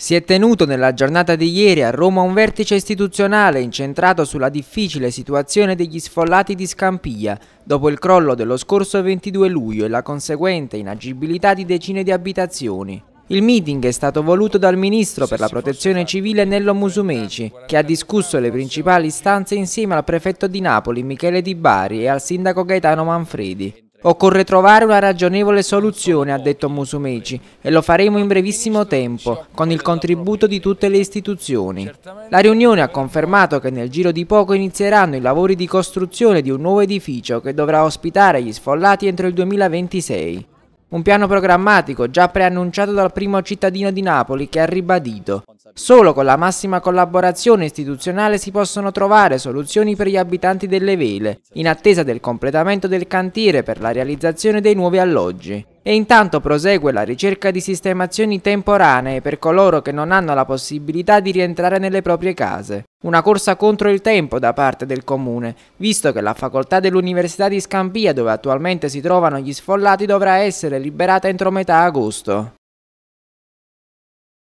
Si è tenuto nella giornata di ieri a Roma un vertice istituzionale incentrato sulla difficile situazione degli sfollati di Scampia dopo il crollo dello scorso 22 luglio e la conseguente inagibilità di decine di abitazioni. Il meeting è stato voluto dal Ministro per la Protezione Civile Nello Musumeci, che ha discusso le principali istanze insieme al prefetto di Napoli Michele Di Bari e al sindaco Gaetano Manfredi. Occorre trovare una ragionevole soluzione, ha detto Musumeci, e lo faremo in brevissimo tempo, con il contributo di tutte le istituzioni. La riunione ha confermato che nel giro di poco inizieranno i lavori di costruzione di un nuovo edificio che dovrà ospitare gli sfollati entro il 2026. Un piano programmatico già preannunciato dal primo cittadino di Napoli che ha ribadito Solo con la massima collaborazione istituzionale si possono trovare soluzioni per gli abitanti delle vele, in attesa del completamento del cantiere per la realizzazione dei nuovi alloggi. E intanto prosegue la ricerca di sistemazioni temporanee per coloro che non hanno la possibilità di rientrare nelle proprie case. Una corsa contro il tempo da parte del comune, visto che la facoltà dell'Università di Scampia, dove attualmente si trovano gli sfollati, dovrà essere liberata entro metà agosto.